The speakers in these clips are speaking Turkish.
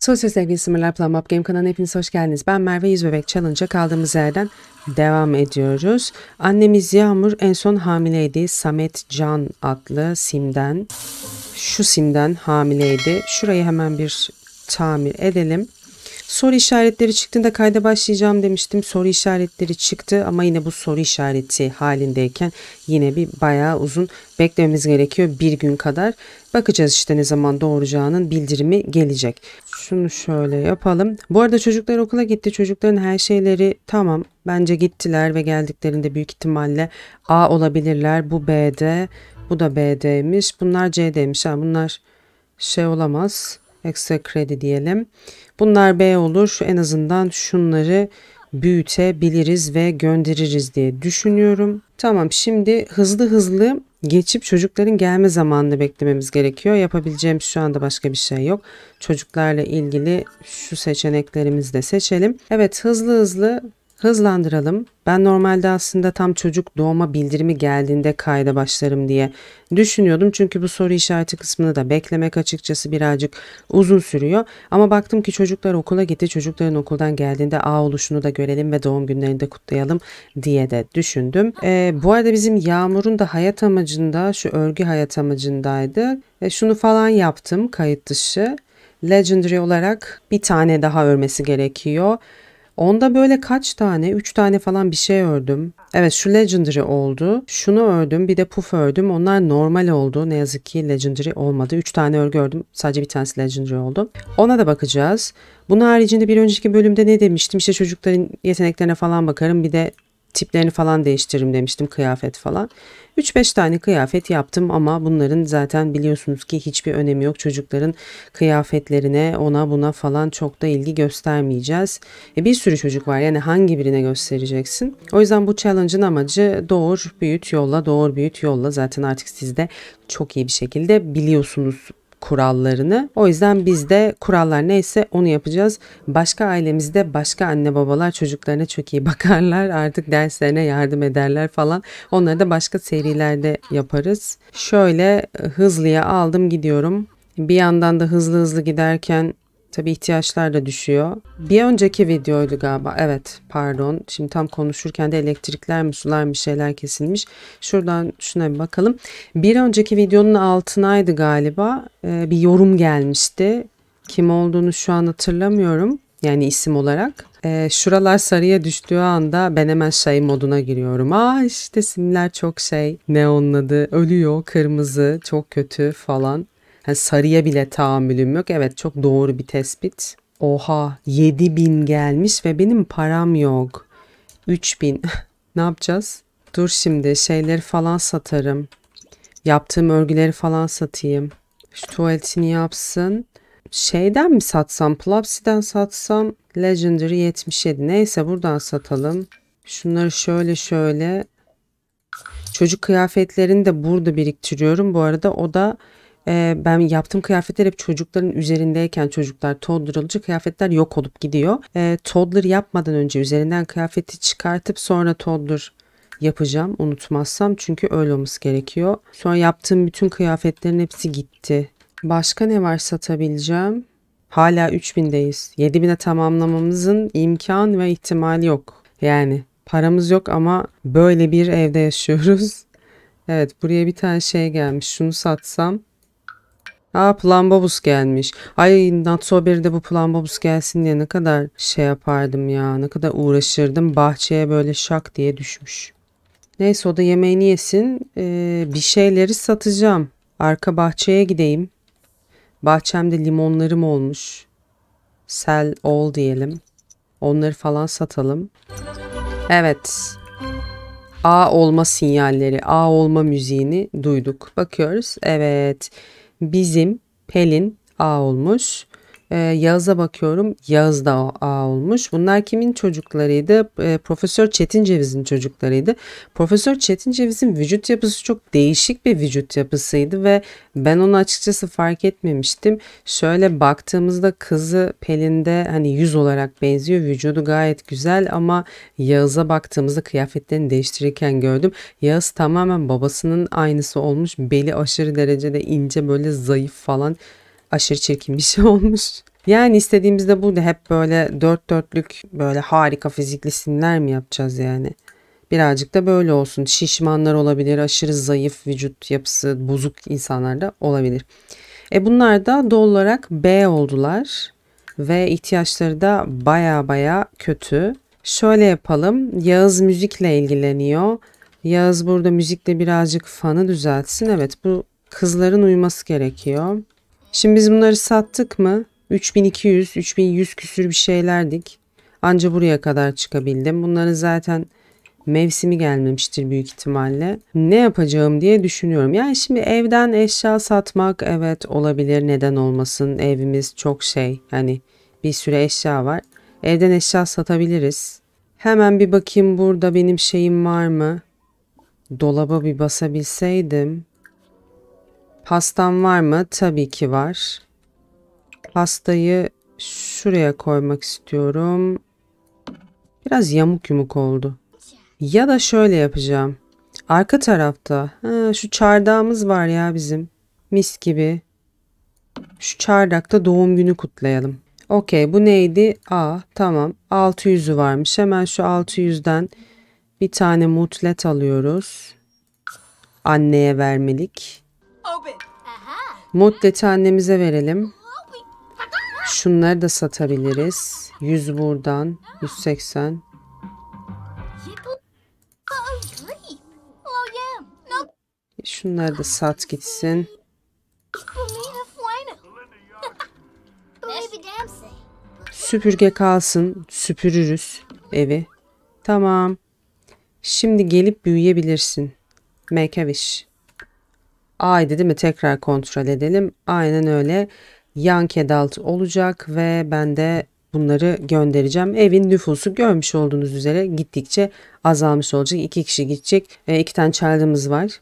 Sosyal sevgili sınırlar Plan Map Game kanalına hepiniz hoş geldiniz. Ben Merve Yüzbebek Challenge'a kaldığımız yerden devam ediyoruz. Annemiz Yağmur en son hamileydi. Samet Can adlı simden, şu simden hamileydi. Şurayı hemen bir tamir edelim. Soru işaretleri çıktığında kayda başlayacağım demiştim. Soru işaretleri çıktı ama yine bu soru işareti halindeyken yine bir bayağı uzun beklememiz gerekiyor. Bir gün kadar bakacağız işte ne zaman doğuracağının bildirimi gelecek. Şunu şöyle yapalım. Bu arada çocuklar okula gitti. Çocukların her şeyleri tamam. Bence gittiler ve geldiklerinde büyük ihtimalle A olabilirler. Bu B'de, bu da B'deymiş. Bunlar C'deymiş. Ha, bunlar şey olamaz ekstra kredi diyelim. Bunlar B olur. En azından şunları büyütebiliriz ve göndeririz diye düşünüyorum. Tamam şimdi hızlı hızlı geçip çocukların gelme zamanını beklememiz gerekiyor. Yapabileceğimiz şu anda başka bir şey yok. Çocuklarla ilgili şu seçeneklerimizi de seçelim. Evet hızlı hızlı Hızlandıralım. Ben normalde aslında tam çocuk doğuma bildirimi geldiğinde kayda başlarım diye düşünüyordum. Çünkü bu soru işareti kısmını da beklemek açıkçası birazcık uzun sürüyor. Ama baktım ki çocuklar okula gitti. Çocukların okuldan geldiğinde ağ oluşunu da görelim ve doğum günlerini de kutlayalım diye de düşündüm. Ee, bu arada bizim Yağmur'un da hayat amacında şu örgü hayat amacındaydı. E, şunu falan yaptım kayıt dışı. Legendary olarak bir tane daha örmesi gerekiyor. Onda böyle kaç tane, 3 tane falan bir şey ördüm. Evet şu Legendary oldu. Şunu ördüm bir de puf ördüm. Onlar normal oldu. Ne yazık ki Legendary olmadı. 3 tane örgü ördüm. Sadece bir tanesi Legendary oldu. Ona da bakacağız. Bunun haricinde bir önceki bölümde ne demiştim? İşte çocukların yeteneklerine falan bakarım. Bir de tiplerini falan değiştiririm demiştim kıyafet falan. 3-5 tane kıyafet yaptım ama bunların zaten biliyorsunuz ki hiçbir önemi yok. Çocukların kıyafetlerine ona buna falan çok da ilgi göstermeyeceğiz. E bir sürü çocuk var yani hangi birine göstereceksin? O yüzden bu challenge'ın amacı doğur büyüt yolla doğur büyüt yolla zaten artık siz de çok iyi bir şekilde biliyorsunuz kurallarını. O yüzden biz de kurallar neyse onu yapacağız. Başka ailemizde başka anne babalar çocuklarına çok iyi bakarlar. Artık derslerine yardım ederler falan. Onları da başka serilerde yaparız. Şöyle e, hızlıya aldım gidiyorum. Bir yandan da hızlı hızlı giderken Tabii ihtiyaçlar da düşüyor. Bir önceki videoydu galiba. Evet pardon. Şimdi tam konuşurken de elektrikler mi sular mı şeyler kesilmiş. Şuradan şuna bir bakalım. Bir önceki videonun altınaydı galiba. Ee, bir yorum gelmişti. Kim olduğunu şu an hatırlamıyorum. Yani isim olarak. E, şuralar sarıya düştüğü anda ben hemen şey moduna giriyorum. Aa işte simler çok şey. Neonladı. Ölüyor, kırmızı, çok kötü falan. Yani sarıya bile tahammülüm yok. Evet çok doğru bir tespit. Oha 7000 gelmiş ve benim param yok. 3000 ne yapacağız? Dur şimdi şeyleri falan satarım. Yaptığım örgüleri falan satayım. Şu tuvaletini yapsın. Şeyden mi satsam? Plopsy'den satsam. Legendary 77. Neyse buradan satalım. Şunları şöyle şöyle. Çocuk kıyafetlerini de burada biriktiriyorum. Bu arada o da e, ben yaptığım kıyafetler hep çocukların üzerindeyken çocuklar toddler olunca kıyafetler yok olup gidiyor. E, toddler yapmadan önce üzerinden kıyafeti çıkartıp sonra toddler yapacağım unutmazsam çünkü öyle olması gerekiyor. Sonra yaptığım bütün kıyafetlerin hepsi gitti. Başka ne var satabileceğim? Hala 3000'deyiz. 7000'e tamamlamamızın imkan ve ihtimali yok. Yani paramız yok ama böyle bir evde yaşıyoruz. Evet buraya bir tane şey gelmiş. Şunu satsam Aa Plambobus gelmiş. Ay Natso de bu Plambobus gelsin diye ne kadar şey yapardım ya. Ne kadar uğraşırdım. Bahçeye böyle şak diye düşmüş. Neyse o da yemeğini yesin. Ee, bir şeyleri satacağım. Arka bahçeye gideyim. Bahçemde limonlarım olmuş. Sel ol diyelim. Onları falan satalım. Evet. A olma sinyalleri, A olma müziğini duyduk. Bakıyoruz. Evet. Evet bizim Pelin A olmuş. E, Yağız'a bakıyorum. Yağız da A olmuş. Bunlar kimin çocuklarıydı? Ee, Profesör Çetin Ceviz'in çocuklarıydı. Profesör Çetin Ceviz'in vücut yapısı çok değişik bir vücut yapısıydı ve ben onu açıkçası fark etmemiştim. Şöyle baktığımızda kızı Pelin'de hani yüz olarak benziyor. Vücudu gayet güzel ama Yağız'a baktığımızda kıyafetlerini değiştirirken gördüm. Yağız tamamen babasının aynısı olmuş. Beli aşırı derecede ince böyle zayıf falan aşırı çirkin bir şey olmuş. Yani istediğimizde bu da hep böyle dört dörtlük böyle harika fizikli simler mi yapacağız yani? Birazcık da böyle olsun. Şişmanlar olabilir, aşırı zayıf vücut yapısı bozuk insanlar da olabilir. E bunlar da doğal olarak B oldular ve ihtiyaçları da baya baya kötü. Şöyle yapalım. Yağız müzikle ilgileniyor. Yağız burada müzikle birazcık fanı düzeltsin. Evet bu kızların uyuması gerekiyor. Şimdi biz bunları sattık mı? 3200, 3100 küsür bir şeylerdik. Anca buraya kadar çıkabildim. Bunların zaten mevsimi gelmemiştir büyük ihtimalle. Ne yapacağım diye düşünüyorum. Yani şimdi evden eşya satmak evet olabilir. Neden olmasın? Evimiz çok şey. Hani bir sürü eşya var. Evden eşya satabiliriz. Hemen bir bakayım burada benim şeyim var mı? Dolaba bir basabilseydim. Hastam var mı? Tabii ki var. Hastayı şuraya koymak istiyorum. Biraz yamuk yumuk oldu. Ya da şöyle yapacağım. Arka tarafta ha, şu çardağımız var ya bizim. Mis gibi. Şu çardakta doğum günü kutlayalım. Okey bu neydi? A tamam 600'ü varmış. Hemen şu 600'den bir tane mutlet alıyoruz. Anneye vermelik. Muddeti annemize verelim. Şunları da satabiliriz. 100 buradan. 180. Şunları da sat gitsin. Süpürge kalsın. Süpürürüz evi. Tamam. Şimdi gelip büyüyebilirsin. Make a wish. A'ydı değil mi? Tekrar kontrol edelim. Aynen öyle. Yan kedalt olacak ve ben de bunları göndereceğim. Evin nüfusu görmüş olduğunuz üzere gittikçe azalmış olacak. İki kişi gidecek. E, iki tane çaldığımız var.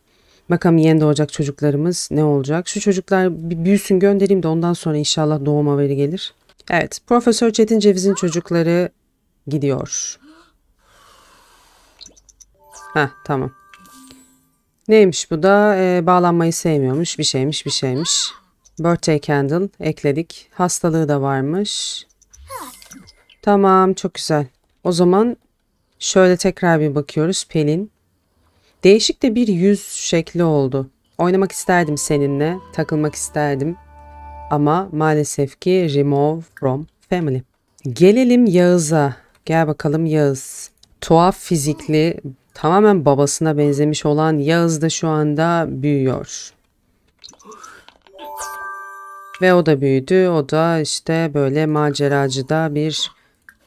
Bakalım yeni doğacak çocuklarımız ne olacak? Şu çocuklar bir büyüsün göndereyim de ondan sonra inşallah doğum haberi gelir. Evet, Profesör Çetin Ceviz'in çocukları gidiyor. Ha tamam. Neymiş bu da? Ee, bağlanmayı sevmiyormuş. Bir şeymiş bir şeymiş. Birthday candle ekledik. Hastalığı da varmış. Tamam çok güzel. O zaman şöyle tekrar bir bakıyoruz Pelin. Değişik de bir yüz şekli oldu. Oynamak isterdim seninle, takılmak isterdim. Ama maalesef ki remove from family. Gelelim Yağız'a. Gel bakalım Yağız. Tuhaf fizikli, tamamen babasına benzemiş olan Yağız da şu anda büyüyor. Ve o da büyüdü. O da işte böyle maceracı da bir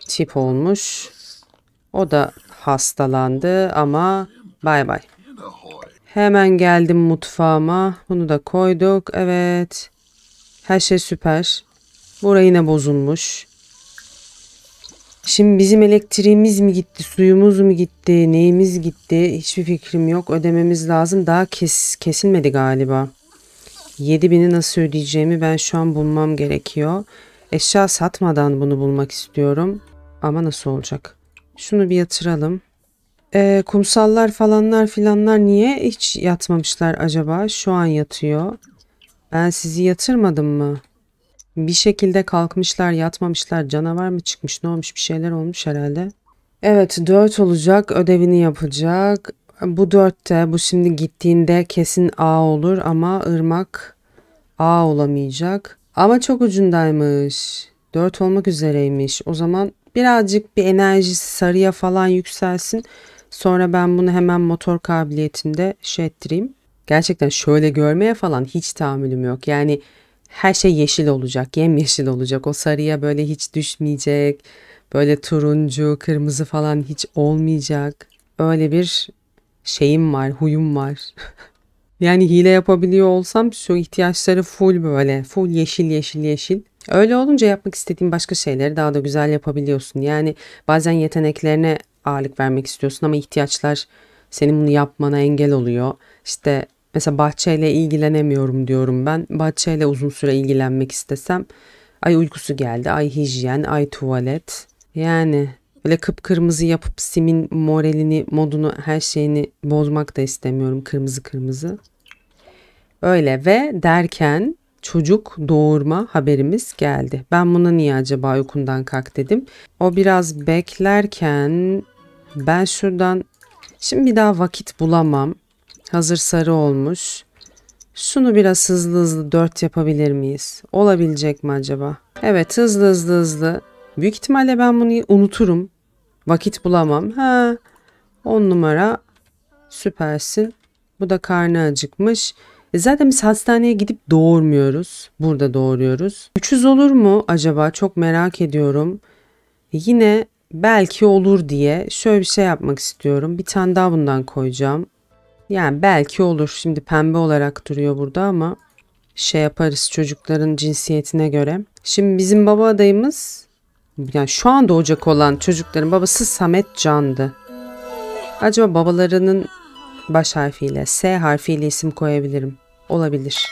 tip olmuş. O da hastalandı ama bay bay. Hemen geldim mutfağıma. Bunu da koyduk. Evet. Her şey süper. Burayı yine bozulmuş. Şimdi bizim elektriğimiz mi gitti, suyumuz mu gitti, neyimiz gitti hiçbir fikrim yok. Ödememiz lazım. Daha kes, kesilmedi galiba. 7000'i nasıl ödeyeceğimi ben şu an bulmam gerekiyor. Eşya satmadan bunu bulmak istiyorum. Ama nasıl olacak? Şunu bir yatıralım. Ee, kumsallar falanlar filanlar niye hiç yatmamışlar acaba? Şu an yatıyor. Ben sizi yatırmadım mı? Bir şekilde kalkmışlar, yatmamışlar. Canavar mı çıkmış, ne olmuş bir şeyler olmuş herhalde. Evet, dört olacak, ödevini yapacak. Bu dörtte, bu şimdi gittiğinde kesin A olur ama ırmak A olamayacak. Ama çok ucundaymış. Dört olmak üzereymiş. O zaman birazcık bir enerjisi sarıya falan yükselsin. Sonra ben bunu hemen motor kabiliyetinde şey ettireyim. Gerçekten şöyle görmeye falan hiç tahammülüm yok. Yani her şey yeşil olacak, yemyeşil olacak. O sarıya böyle hiç düşmeyecek. Böyle turuncu, kırmızı falan hiç olmayacak. Öyle bir şeyim var, huyum var. yani hile yapabiliyor olsam şu ihtiyaçları full böyle, full yeşil yeşil yeşil. Öyle olunca yapmak istediğin başka şeyleri daha da güzel yapabiliyorsun. Yani bazen yeteneklerine ağırlık vermek istiyorsun ama ihtiyaçlar senin bunu yapmana engel oluyor. İşte Mesela bahçeyle ilgilenemiyorum diyorum ben. Bahçeyle uzun süre ilgilenmek istesem ay uykusu geldi, ay hijyen, ay tuvalet. Yani böyle kıpkırmızı yapıp simin moralini, modunu, her şeyini bozmak da istemiyorum kırmızı kırmızı. Öyle ve derken çocuk doğurma haberimiz geldi. Ben buna niye acaba uykundan kalk dedim. O biraz beklerken ben şuradan şimdi bir daha vakit bulamam. Hazır sarı olmuş. Şunu biraz hızlı hızlı dört yapabilir miyiz? Olabilecek mi acaba? Evet hızlı hızlı hızlı. Büyük ihtimalle ben bunu unuturum. Vakit bulamam. Ha, on numara süpersin. Bu da karnı acıkmış. E zaten biz hastaneye gidip doğurmuyoruz. Burada doğuruyoruz. 300 olur mu acaba? Çok merak ediyorum. E, yine belki olur diye şöyle bir şey yapmak istiyorum. Bir tane daha bundan koyacağım. Yani belki olur. Şimdi pembe olarak duruyor burada ama şey yaparız çocukların cinsiyetine göre. Şimdi bizim baba adayımız yani şu an doğacak olan çocukların babası Samet Can'dı. Acaba babalarının baş harfiyle, S harfiyle isim koyabilirim. Olabilir.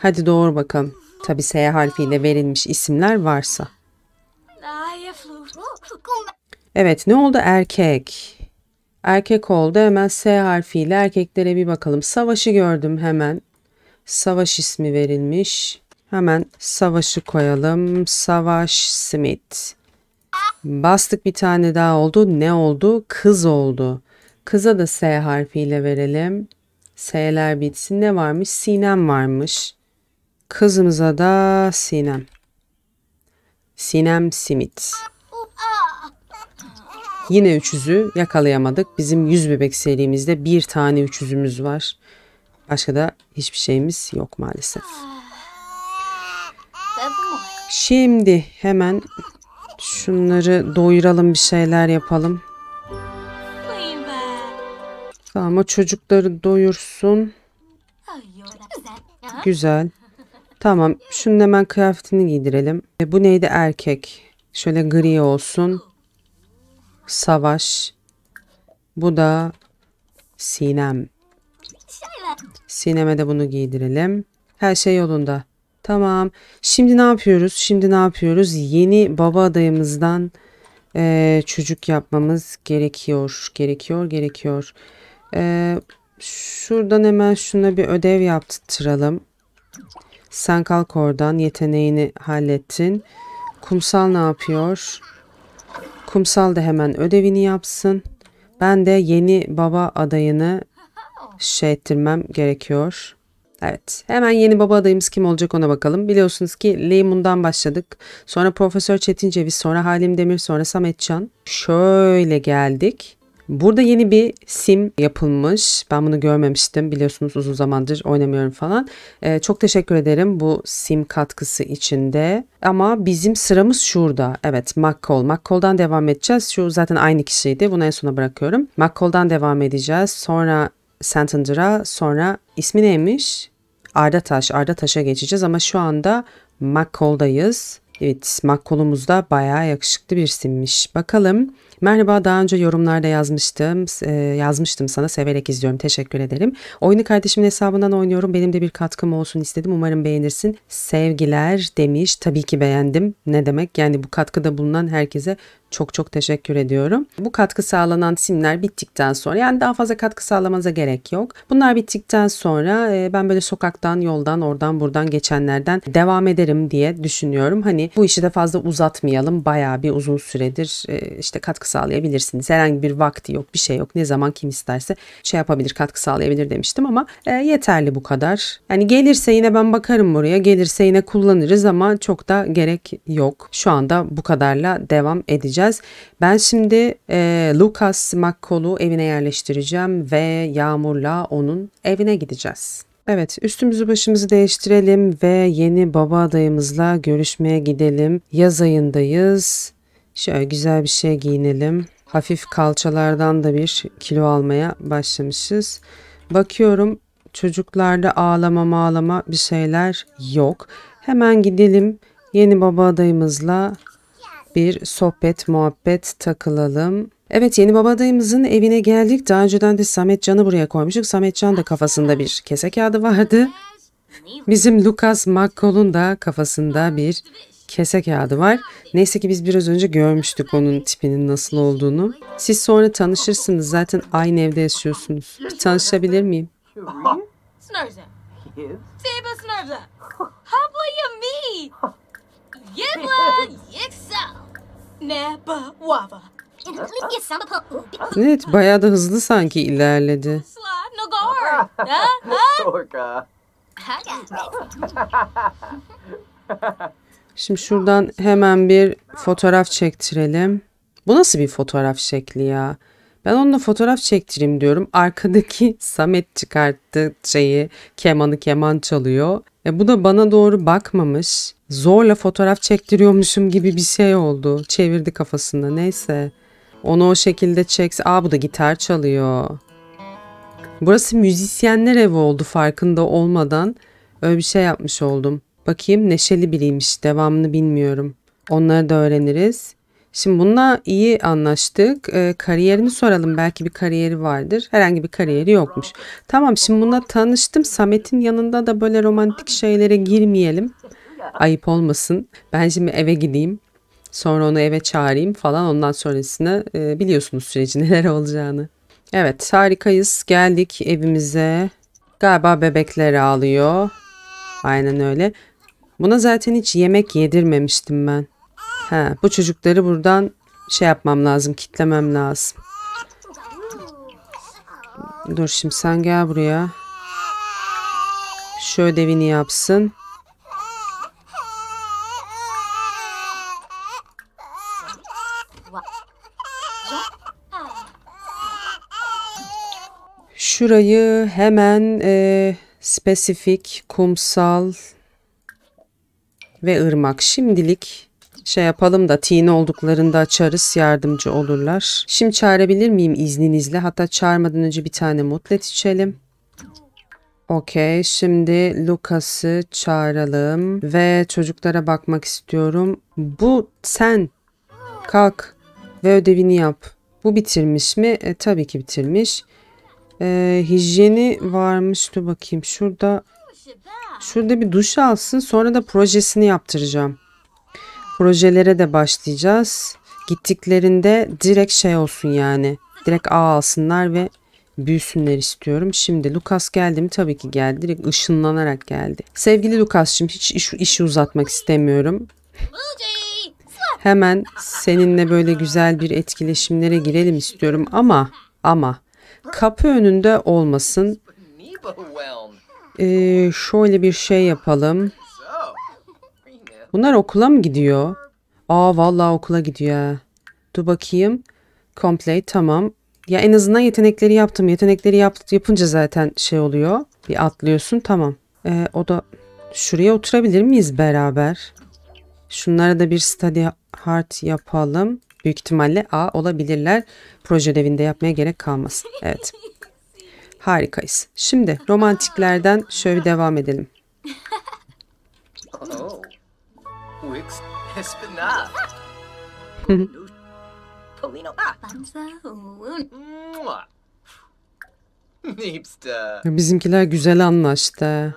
Hadi doğru bakalım. Tabi S harfiyle verilmiş isimler varsa. Evet ne oldu erkek? Erkek oldu hemen S harfiyle erkeklere bir bakalım. Savaşı gördüm hemen. Savaş ismi verilmiş. Hemen savaşı koyalım. Savaş Smith. Bastık bir tane daha oldu. Ne oldu? Kız oldu. Kıza da S harfiyle verelim. S'ler bitsin. Ne varmış? Sinem varmış. Kızımıza da Sinem. Sinem Simit. Yine üçüzü yakalayamadık. Bizim yüz bebek serimizde bir tane üçüzümüz var. Başka da hiçbir şeyimiz yok maalesef. Şimdi hemen şunları doyuralım bir şeyler yapalım. Tamam o çocukları doyursun. Güzel. Tamam şunun hemen kıyafetini giydirelim. E, bu neydi erkek? Şöyle gri olsun savaş. Bu da Sinem. Sinem'e de bunu giydirelim. Her şey yolunda. Tamam. Şimdi ne yapıyoruz? Şimdi ne yapıyoruz? Yeni baba adayımızdan e, çocuk yapmamız gerekiyor. Gerekiyor, gerekiyor. E, şuradan hemen şuna bir ödev yaptıralım. Sen kalk oradan. Yeteneğini hallettin. Kumsal ne yapıyor? Kumsal da hemen ödevini yapsın. Ben de yeni baba adayını şey ettirmem gerekiyor. Evet hemen yeni baba adayımız kim olacak ona bakalım. Biliyorsunuz ki Leymun'dan başladık. Sonra Profesör Çetin Ceviz, sonra Halim Demir, sonra Samet Can. Şöyle geldik. Burada yeni bir sim yapılmış. Ben bunu görmemiştim. Biliyorsunuz uzun zamandır oynamıyorum falan. Ee, çok teşekkür ederim bu sim katkısı içinde. Ama bizim sıramız şurada. Evet McCall. McCall'dan devam edeceğiz. Şu zaten aynı kişiydi. Bunu en sona bırakıyorum. McCall'dan devam edeceğiz. Sonra Santander'a sonra ismi neymiş? Arda Taş. Arda Taş'a geçeceğiz ama şu anda McCall'dayız. Evet McCall'umuz da bayağı yakışıklı bir simmiş. Bakalım Merhaba daha önce yorumlarda yazmıştım. E, yazmıştım sana severek izliyorum. Teşekkür ederim. Oyunu kardeşimin hesabından oynuyorum. Benim de bir katkım olsun istedim. Umarım beğenirsin. Sevgiler demiş. Tabii ki beğendim. Ne demek? Yani bu katkıda bulunan herkese çok çok teşekkür ediyorum. Bu katkı sağlanan simler bittikten sonra yani daha fazla katkı sağlamanıza gerek yok. Bunlar bittikten sonra e, ben böyle sokaktan, yoldan, oradan, buradan geçenlerden devam ederim diye düşünüyorum. Hani bu işi de fazla uzatmayalım. Bayağı bir uzun süredir e, işte katkı sağlayabilirsiniz. Herhangi bir vakti yok, bir şey yok. Ne zaman kim isterse şey yapabilir, katkı sağlayabilir demiştim ama e, yeterli bu kadar. Yani gelirse yine ben bakarım buraya. Gelirse yine kullanırız ama çok da gerek yok. Şu anda bu kadarla devam edeceğiz. Ben şimdi e, Lucas McCall'u evine yerleştireceğim ve Yağmur'la onun evine gideceğiz. Evet üstümüzü başımızı değiştirelim ve yeni baba adayımızla görüşmeye gidelim. Yaz ayındayız. Şöyle güzel bir şey giyinelim. Hafif kalçalardan da bir kilo almaya başlamışız. Bakıyorum çocuklarda ağlama ağlama bir şeyler yok. Hemen gidelim yeni baba adayımızla bir sohbet muhabbet takılalım. Evet yeni baba adayımızın evine geldik. Daha önceden de Samet Canı buraya koymuştuk. Can da kafasında bir kese kağıdı vardı. Bizim Lucas McCall'un da kafasında bir kese kağıdı var. Neyse ki biz biraz önce görmüştük onun tipinin nasıl olduğunu. Siz sonra tanışırsınız. Zaten aynı evde yaşıyorsunuz. Bir tanışabilir miyim? Snurza. Zeba Snurza. Habla yami. Yedla yeksa. Neba wava. Evet bayağı da hızlı sanki ilerledi. Sorka. Şimdi şuradan hemen bir fotoğraf çektirelim. Bu nasıl bir fotoğraf şekli ya? Ben onunla fotoğraf çektireyim diyorum. Arkadaki Samet çıkarttı şeyi, kemanı keman çalıyor. E bu da bana doğru bakmamış. Zorla fotoğraf çektiriyormuşum gibi bir şey oldu. Çevirdi kafasında neyse. Onu o şekilde çekse. Aa bu da gitar çalıyor. Burası müzisyenler evi oldu farkında olmadan. Öyle bir şey yapmış oldum. Bakayım neşeli biriymiş. Devamını bilmiyorum. Onları da öğreniriz. Şimdi bununla iyi anlaştık. E, kariyerini soralım. Belki bir kariyeri vardır. Herhangi bir kariyeri yokmuş. Tamam şimdi bununla tanıştım. Samet'in yanında da böyle romantik şeylere girmeyelim. Ayıp olmasın. Ben şimdi eve gideyim. Sonra onu eve çağırayım falan. Ondan sonrasını e, biliyorsunuz süreci neler olacağını. Evet harikayız. Geldik evimize. Galiba bebekler ağlıyor. Aynen öyle. Buna zaten hiç yemek yedirmemiştim ben. He, bu çocukları buradan şey yapmam lazım, kitlemem lazım. Dur şimdi sen gel buraya. Şu ödevini yapsın. Şurayı hemen e, spesifik, kumsal, ve ırmak. Şimdilik şey yapalım da teen olduklarında açarız yardımcı olurlar. Şimdi çağırabilir miyim izninizle? Hatta çağırmadan önce bir tane mutlet içelim. Okey şimdi Lucas'ı çağıralım ve çocuklara bakmak istiyorum. Bu sen kalk ve ödevini yap. Bu bitirmiş mi? E, tabii ki bitirmiş. E, hijyeni varmış dur bakayım şurada Şurada bir duş alsın sonra da projesini yaptıracağım. Projelere de başlayacağız. Gittiklerinde direkt şey olsun yani. Direkt ağ alsınlar ve büyüsünler istiyorum. Şimdi Lukas geldi mi? Tabii ki geldi. Direkt ışınlanarak geldi. Sevgili Lukas'cığım hiç iş, işi uzatmak istemiyorum. Hemen seninle böyle güzel bir etkileşimlere girelim istiyorum ama ama kapı önünde olmasın. Ee, şöyle bir şey yapalım. Bunlar okula mı gidiyor? Aa vallahi okula gidiyor. Dur bakayım. Complete tamam. Ya en azından yetenekleri yaptım. Yetenekleri yap, yapınca zaten şey oluyor. Bir atlıyorsun tamam. Ee, o da şuraya oturabilir miyiz beraber? Şunlara da bir study heart yapalım. Büyük ihtimalle A olabilirler. Proje devinde yapmaya gerek kalmasın. Evet. Harikayız. Şimdi romantiklerden şöyle devam edelim. Oh. Ah. Bizimkiler güzel anlaştı.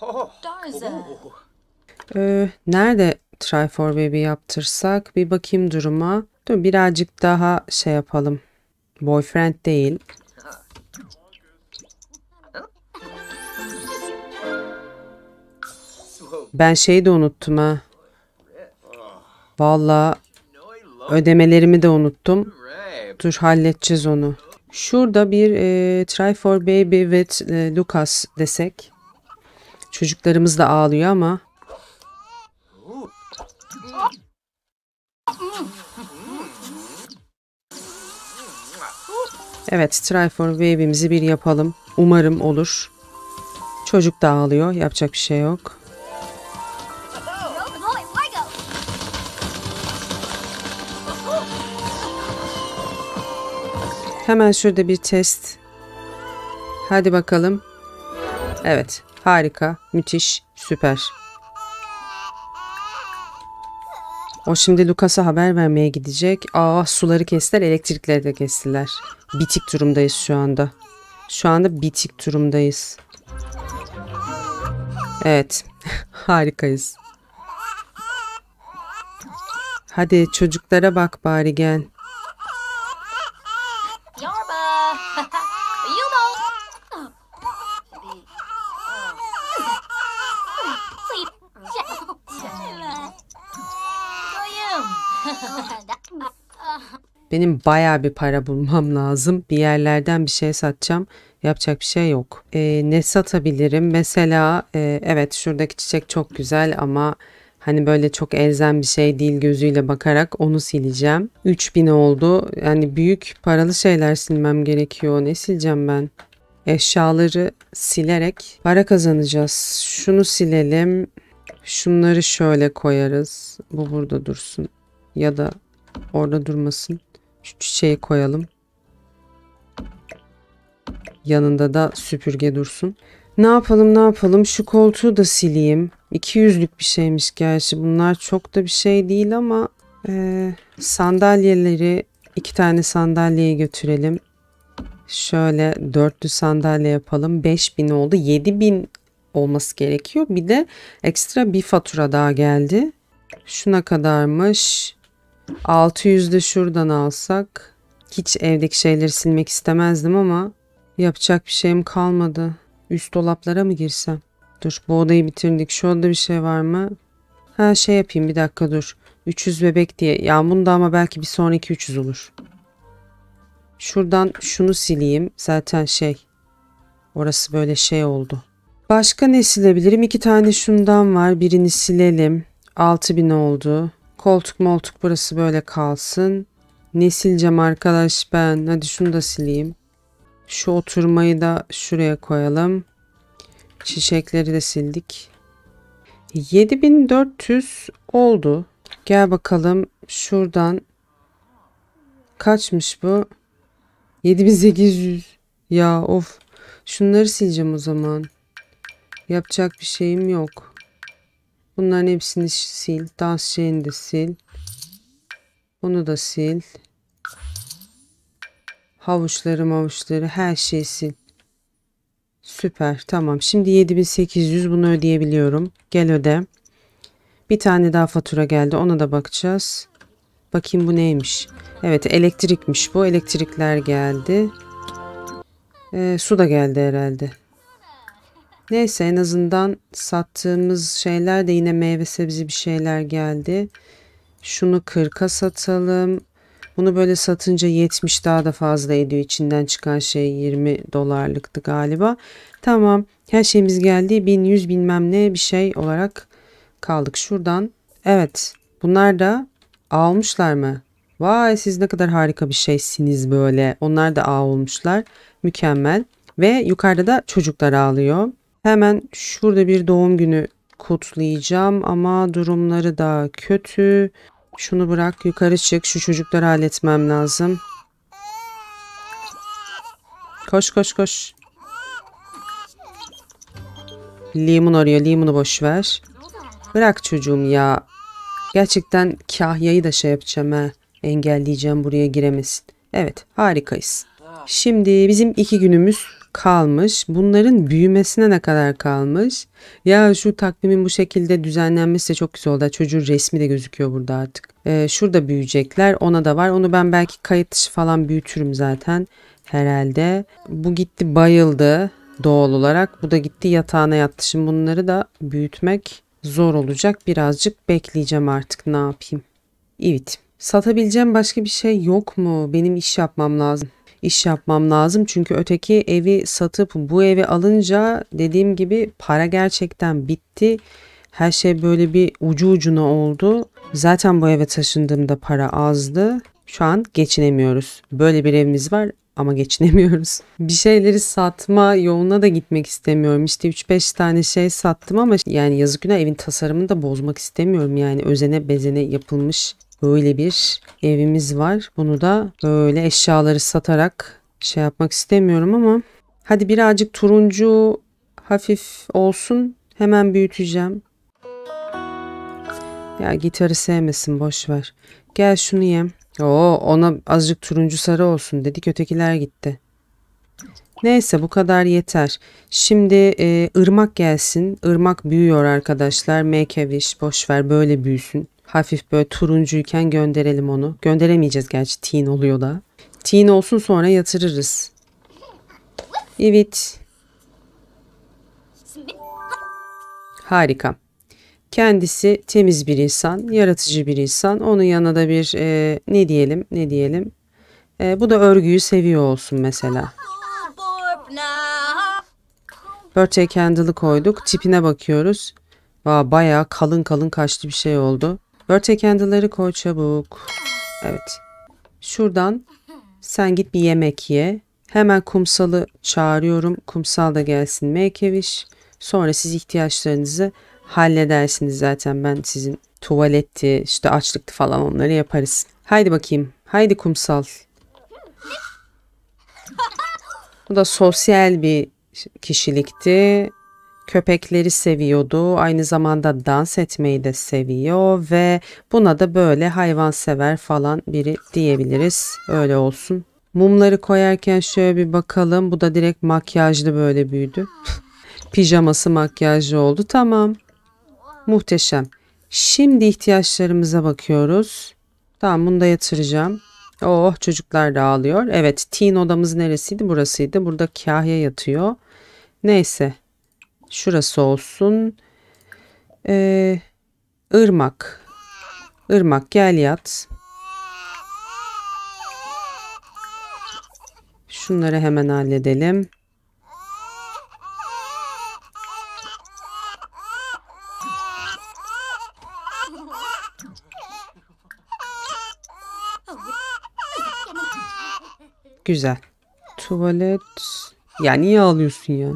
Oh, oh. Darza. Ee, nerede try for baby yaptırsak bir bakayım duruma. Dur birazcık daha şey yapalım. Boyfriend değil. Ben şeyi de unuttum ha. Vallahi ödemelerimi de unuttum. Dur halledeceğiz onu. Şurada bir e, Try for Baby with e, Lucas desek. Çocuklarımız da ağlıyor ama Evet, try for wave'imizi bir yapalım. Umarım olur. Çocuk da ağlıyor. Yapacak bir şey yok. Hemen şurada bir test. Hadi bakalım. Evet, harika, müthiş, süper. O şimdi Lucas'a haber vermeye gidecek. Aa suları kestiler, elektrikleri de kestiler. Bitik durumdayız şu anda. Şu anda bitik durumdayız. Evet. Harikayız. Hadi çocuklara bak bari gel. Benim baya bir para bulmam lazım. Bir yerlerden bir şey satacağım. Yapacak bir şey yok. E, ne satabilirim? Mesela e, evet şuradaki çiçek çok güzel ama hani böyle çok elzem bir şey değil gözüyle bakarak onu sileceğim. 3000 oldu. Yani büyük paralı şeyler silmem gerekiyor. Ne sileceğim ben? Eşyaları silerek para kazanacağız. Şunu silelim. Şunları şöyle koyarız. Bu burada dursun. Ya da orada durmasın. Şu çiçeği koyalım. Yanında da süpürge dursun. Ne yapalım ne yapalım şu koltuğu da sileyim. 200'lük bir şeymiş gerçi bunlar çok da bir şey değil ama e, sandalyeleri iki tane sandalyeye götürelim. Şöyle dörtlü sandalye yapalım. 5000 oldu 7000 olması gerekiyor. Bir de ekstra bir fatura daha geldi. Şuna kadarmış. 600 de şuradan alsak. Hiç evdeki şeyleri silmek istemezdim ama yapacak bir şeyim kalmadı. Üst dolaplara mı girsem? Dur bu odayı bitirdik. Şu odada bir şey var mı? Ha şey yapayım bir dakika dur. 300 bebek diye. Ya bunu da ama belki bir sonraki 300 olur. Şuradan şunu sileyim. Zaten şey. Orası böyle şey oldu. Başka ne silebilirim? İki tane şundan var. Birini silelim. 6000 oldu. Koltuk moltuk burası böyle kalsın. Ne sileceğim arkadaş ben? Hadi şunu da sileyim. Şu oturmayı da şuraya koyalım. Çiçekleri de sildik. 7400 oldu. Gel bakalım şuradan kaçmış bu? 7800. Ya of. Şunları sileceğim o zaman. Yapacak bir şeyim yok. Bunların hepsini sil. Dans şeyini de sil. Bunu da sil. Havuçları mavuçları her şeyi sil. Süper tamam. Şimdi 7800 bunu ödeyebiliyorum. Gel öde. Bir tane daha fatura geldi ona da bakacağız. Bakayım bu neymiş. Evet elektrikmiş bu. Elektrikler geldi. E, su da geldi herhalde. Neyse en azından sattığımız şeyler de yine meyve sebze bir şeyler geldi. Şunu 40'a satalım. Bunu böyle satınca 70 daha da fazla ediyor. İçinden çıkan şey 20 dolarlıktı galiba. Tamam her şeyimiz geldi. 1100 bilmem ne bir şey olarak kaldık şuradan. Evet bunlar da almışlar mı? Vay siz ne kadar harika bir şeysiniz böyle. Onlar da ağ olmuşlar. Mükemmel. Ve yukarıda da çocuklar ağlıyor. Hemen şurada bir doğum günü kutlayacağım ama durumları da kötü. Şunu bırak yukarı çık şu çocukları halletmem lazım. Koş koş koş. Limon arıyor limonu boş ver. Bırak çocuğum ya. Gerçekten kahyayı da şey yapacağım he. Engelleyeceğim buraya giremesin. Evet harikayız. Şimdi bizim iki günümüz kalmış? Bunların büyümesine ne kadar kalmış? Ya şu takvimin bu şekilde düzenlenmesi de çok güzel oldu. Çocuğun resmi de gözüküyor burada artık. Ee, şurada büyüyecekler. Ona da var. Onu ben belki kayıt dışı falan büyütürüm zaten herhalde. Bu gitti bayıldı doğal olarak. Bu da gitti yatağına yattı. Şimdi bunları da büyütmek zor olacak. Birazcık bekleyeceğim artık ne yapayım. Evet. Satabileceğim başka bir şey yok mu? Benim iş yapmam lazım iş yapmam lazım. Çünkü öteki evi satıp bu evi alınca dediğim gibi para gerçekten bitti. Her şey böyle bir ucu ucuna oldu. Zaten bu eve taşındığımda para azdı. Şu an geçinemiyoruz. Böyle bir evimiz var ama geçinemiyoruz. Bir şeyleri satma yoluna da gitmek istemiyorum. İşte 3-5 tane şey sattım ama yani yazık günah evin tasarımını da bozmak istemiyorum. Yani özene bezene yapılmış Böyle bir evimiz var. Bunu da böyle eşyaları satarak şey yapmak istemiyorum ama hadi birazcık turuncu hafif olsun. Hemen büyüteceğim. Ya gitarı sevmesin boş ver. Gel şunu yem. Oo ona azıcık turuncu sarı olsun dedik ötekiler gitti. Neyse bu kadar yeter. Şimdi e, ırmak gelsin. Irmak büyüyor arkadaşlar. Make a boş ver böyle büyüsün hafif böyle turuncuyken gönderelim onu. Gönderemeyeceğiz gerçi teen oluyor da. Teen olsun sonra yatırırız. Evet. Harika. Kendisi temiz bir insan, yaratıcı bir insan. Onun yanına da bir e, ne diyelim, ne diyelim. E, bu da örgüyü seviyor olsun mesela. Birthday candle'ı koyduk. Tipine bakıyoruz. Aa, bayağı kalın kalın kaşlı bir şey oldu. Börte candle'ları koy çabuk. Evet. Şuradan sen git bir yemek ye. Hemen kumsalı çağırıyorum. Kumsal da gelsin Meykeviş. Sonra siz ihtiyaçlarınızı halledersiniz zaten. Ben sizin tuvaletti, işte açlıktı falan onları yaparız. Haydi bakayım. Haydi kumsal. Bu da sosyal bir kişilikti köpekleri seviyordu. Aynı zamanda dans etmeyi de seviyor ve buna da böyle hayvansever falan biri diyebiliriz. Öyle olsun. Mumları koyarken şöyle bir bakalım. Bu da direkt makyajlı böyle büyüdü. Pijaması makyajlı oldu. Tamam. Muhteşem. Şimdi ihtiyaçlarımıza bakıyoruz. Tamam bunu da yatıracağım. Oh çocuklar da ağlıyor. Evet teen odamız neresiydi? Burasıydı. Burada kahya yatıyor. Neyse şurası olsun. Ee, Irmak. Irmak gel yat. Şunları hemen halledelim. Güzel. Tuvalet. Ya niye ağlıyorsun ya?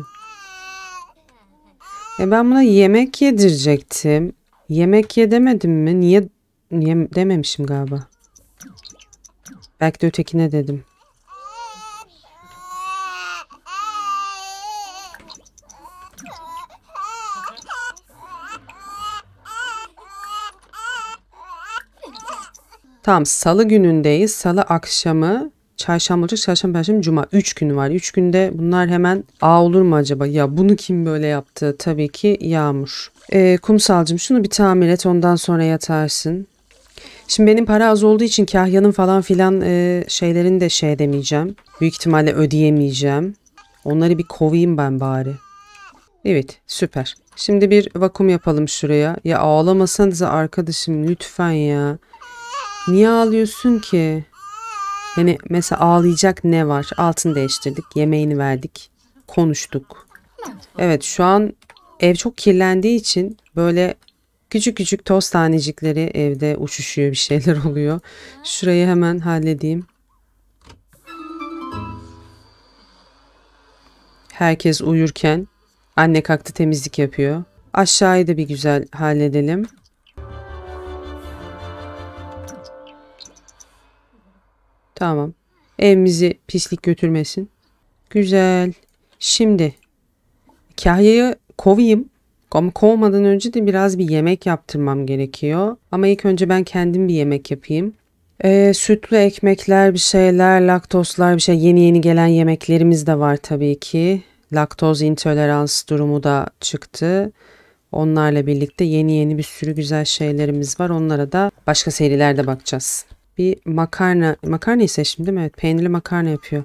E ben buna yemek yedirecektim. Yemek ye demedim mi? Niye yem dememişim galiba. Belki de ötekine dedim. Tam salı günündeyiz. Salı akşamı çarşamba olacak. Çarşamba, perşembe, cuma. Üç gün var. Üç günde bunlar hemen a olur mu acaba? Ya bunu kim böyle yaptı? Tabii ki Yağmur. Ee, kumsalcım şunu bir tamir et ondan sonra yatarsın. Şimdi benim para az olduğu için kahyanın falan filan e, şeylerini de şey demeyeceğim. Büyük ihtimalle ödeyemeyeceğim. Onları bir kovayım ben bari. Evet süper. Şimdi bir vakum yapalım şuraya. Ya ağlamasanıza arkadaşım lütfen ya. Niye ağlıyorsun ki? Yani mesela ağlayacak ne var? Altını değiştirdik, yemeğini verdik, konuştuk. Evet şu an ev çok kirlendiği için böyle küçük küçük toz tanecikleri evde uçuşuyor bir şeyler oluyor. Şurayı hemen halledeyim. Herkes uyurken anne kalktı temizlik yapıyor. Aşağıyı da bir güzel halledelim. Tamam. Evimizi pislik götürmesin. Güzel. Şimdi Kahya'yı kovayım. Ama kovmadan önce de biraz bir yemek yaptırmam gerekiyor. Ama ilk önce ben kendim bir yemek yapayım. E, sütlü ekmekler bir şeyler, laktozlar bir şey. Yeni yeni gelen yemeklerimiz de var tabii ki. Laktoz intolerans durumu da çıktı. Onlarla birlikte yeni yeni bir sürü güzel şeylerimiz var. Onlara da başka serilerde bakacağız bir makarna. Makarnayı seçtim değil mi? Evet, peynirli makarna yapıyor.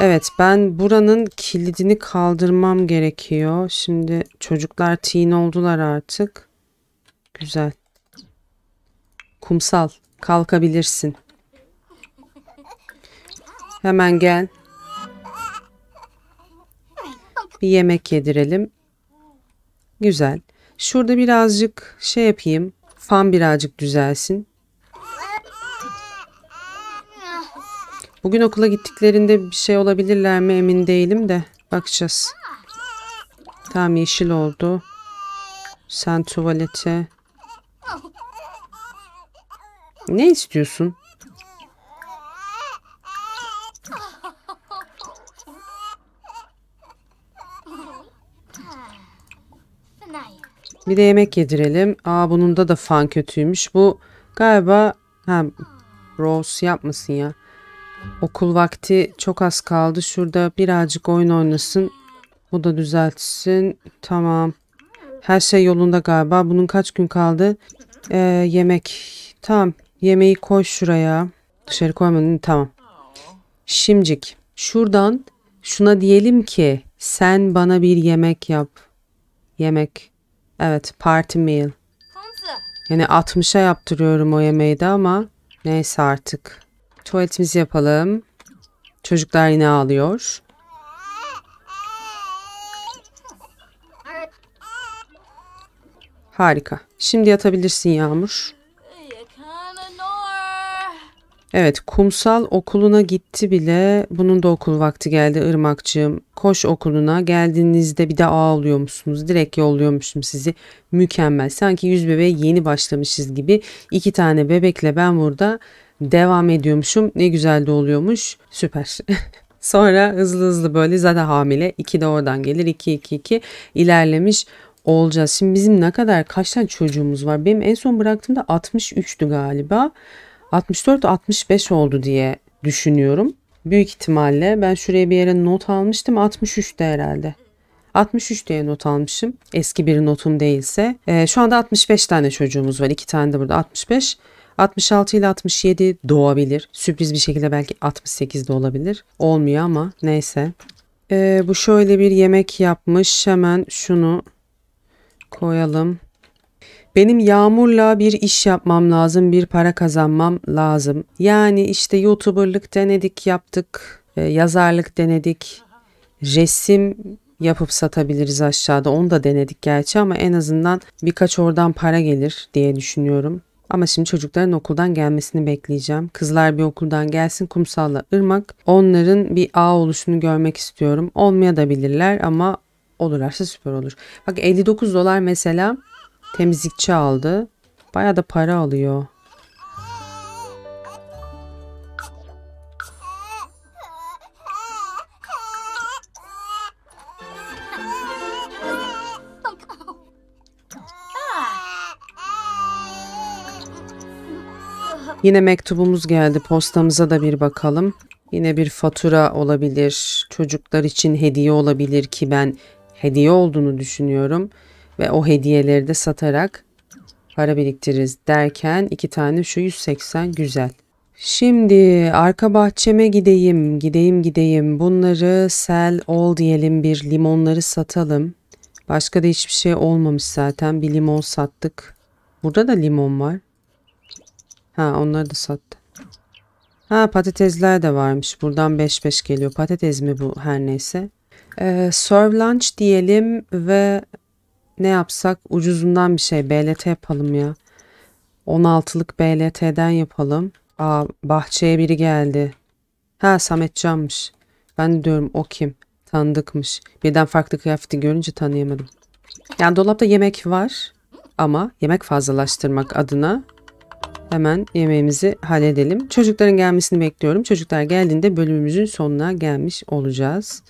Evet ben buranın kilidini kaldırmam gerekiyor. Şimdi çocuklar teen oldular artık. Güzel. Kumsal kalkabilirsin. Hemen gel. Bir yemek yedirelim. Güzel. Şurada birazcık şey yapayım. Fan birazcık düzelsin. Bugün okula gittiklerinde bir şey olabilirler mi emin değilim de bakacağız. Tam yeşil oldu. Sen tuvalete. Ne istiyorsun? Bir de yemek yedirelim. Aa bunun da da fan kötüymüş. Bu galiba ha, Rose yapmasın ya. Okul vakti çok az kaldı. Şurada birazcık oyun oynasın. Bu da düzeltsin. Tamam. Her şey yolunda galiba. Bunun kaç gün kaldı? Ee, yemek. Tamam. Yemeği koy şuraya. Dışarı koymadın. Tamam. Şimcik. Şuradan şuna diyelim ki sen bana bir yemek yap. Yemek. Evet party meal. Yani 60'a yaptırıyorum o yemeği de ama neyse artık. Tuvaletimizi yapalım. Çocuklar yine ağlıyor. Harika. Şimdi yatabilirsin Yağmur. Evet kumsal okuluna gitti bile bunun da okul vakti geldi Irmakçığım. Koş okuluna geldiğinizde bir de ağlıyor musunuz? Direkt yolluyormuşum sizi. Mükemmel. Sanki yüz bebeğe yeni başlamışız gibi. iki tane bebekle ben burada devam ediyormuşum. Ne güzel de oluyormuş. Süper. Sonra hızlı hızlı böyle zaten hamile. 2 de oradan gelir. 2 2 2 ilerlemiş olacağız. Şimdi bizim ne kadar kaç tane çocuğumuz var? Benim en son bıraktığımda 63'tü galiba. 64-65 oldu diye düşünüyorum. Büyük ihtimalle ben şuraya bir yere not almıştım 63'te herhalde. 63 diye not almışım. Eski bir notum değilse. E, şu anda 65 tane çocuğumuz var. 2 tane de burada 65. 66 ile 67 doğabilir. Sürpriz bir şekilde belki 68 de olabilir. Olmuyor ama neyse. E, bu şöyle bir yemek yapmış. Hemen şunu koyalım. Benim yağmurla bir iş yapmam lazım, bir para kazanmam lazım. Yani işte YouTuber'lık denedik, yaptık, e, yazarlık denedik, resim yapıp satabiliriz aşağıda. Onu da denedik gerçi ama en azından birkaç oradan para gelir diye düşünüyorum. Ama şimdi çocukların okuldan gelmesini bekleyeceğim. Kızlar bir okuldan gelsin kumsalla ırmak. Onların bir ağ oluşunu görmek istiyorum. Olmaya da bilirler ama olurlarsa süper olur. Bak 59 dolar mesela Temizlikçi aldı. Baya da para alıyor. Yine mektubumuz geldi. Postamıza da bir bakalım. Yine bir fatura olabilir. Çocuklar için hediye olabilir ki ben hediye olduğunu düşünüyorum ve o hediyeleri de satarak para biriktiririz derken iki tane şu 180 güzel. Şimdi arka bahçeme gideyim, gideyim, gideyim. Bunları sell all diyelim bir limonları satalım. Başka da hiçbir şey olmamış zaten. Bir limon sattık. Burada da limon var. Ha onları da sattı. Ha patatesler de varmış. Buradan 5-5 geliyor. Patates mi bu her neyse. Ee, serve lunch diyelim ve ne yapsak ucuzundan bir şey BLT yapalım ya. 16'lık BLT'den yapalım. Aa bahçeye biri geldi. Ha Samet Canmış. Ben de diyorum o kim? Tanıdıkmış. Birden farklı kıyafeti görünce tanıyamadım. Yani dolapta yemek var ama yemek fazlalaştırmak adına hemen yemeğimizi halledelim. Çocukların gelmesini bekliyorum. Çocuklar geldiğinde bölümümüzün sonuna gelmiş olacağız.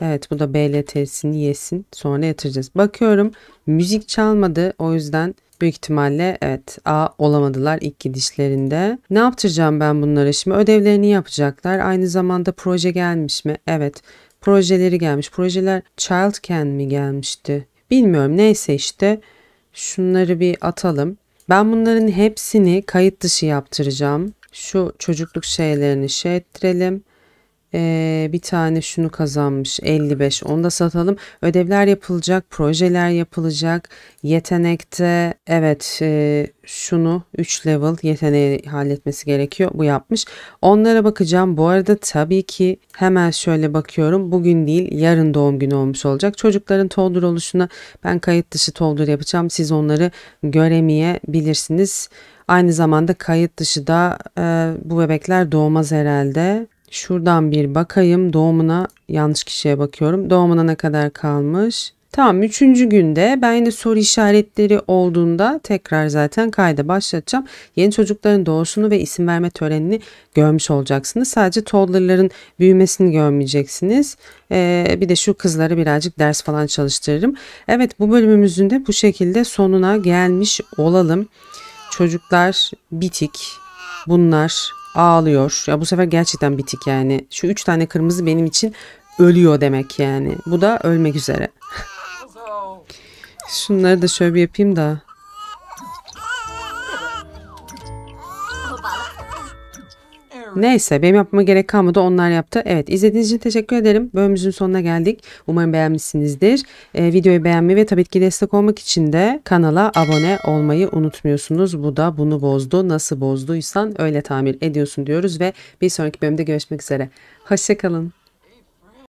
Evet bu da BLT'sini yesin. Sonra yatıracağız. Bakıyorum müzik çalmadı. O yüzden büyük ihtimalle evet A olamadılar ilk gidişlerinde. Ne yaptıracağım ben bunlara şimdi? Ödevlerini yapacaklar. Aynı zamanda proje gelmiş mi? Evet projeleri gelmiş. Projeler Childcan mi gelmişti? Bilmiyorum neyse işte şunları bir atalım. Ben bunların hepsini kayıt dışı yaptıracağım. Şu çocukluk şeylerini şey ettirelim. Ee, bir tane şunu kazanmış 55 onu da satalım ödevler yapılacak projeler yapılacak yetenekte evet e, şunu 3 level yeteneği halletmesi gerekiyor bu yapmış onlara bakacağım bu arada tabii ki hemen şöyle bakıyorum bugün değil yarın doğum günü olmuş olacak çocukların toldur oluşuna ben kayıt dışı toldur yapacağım siz onları göremeyebilirsiniz Aynı zamanda kayıt dışı da e, bu bebekler doğmaz herhalde. Şuradan bir bakayım doğumuna yanlış kişiye bakıyorum. Doğumuna ne kadar kalmış? Tamam üçüncü günde ben yine soru işaretleri olduğunda tekrar zaten kayda başlatacağım. Yeni çocukların doğuşunu ve isim verme törenini görmüş olacaksınız. Sadece toddlerların büyümesini görmeyeceksiniz. Ee, bir de şu kızları birazcık ders falan çalıştırırım. Evet bu bölümümüzün de bu şekilde sonuna gelmiş olalım. Çocuklar bitik. Bunlar ağlıyor. Ya bu sefer gerçekten bitik yani. Şu üç tane kırmızı benim için ölüyor demek yani. Bu da ölmek üzere. Şunları da şöyle bir yapayım da Neyse benim yapmama gerek kalmadı onlar yaptı. Evet izlediğiniz için teşekkür ederim. Bölümümüzün sonuna geldik. Umarım beğenmişsinizdir. E, videoyu beğenmeyi ve tabii ki destek olmak için de kanala abone olmayı unutmuyorsunuz. Bu da bunu bozdu. Nasıl bozduysan öyle tamir ediyorsun diyoruz ve bir sonraki bölümde görüşmek üzere. Hoşçakalın.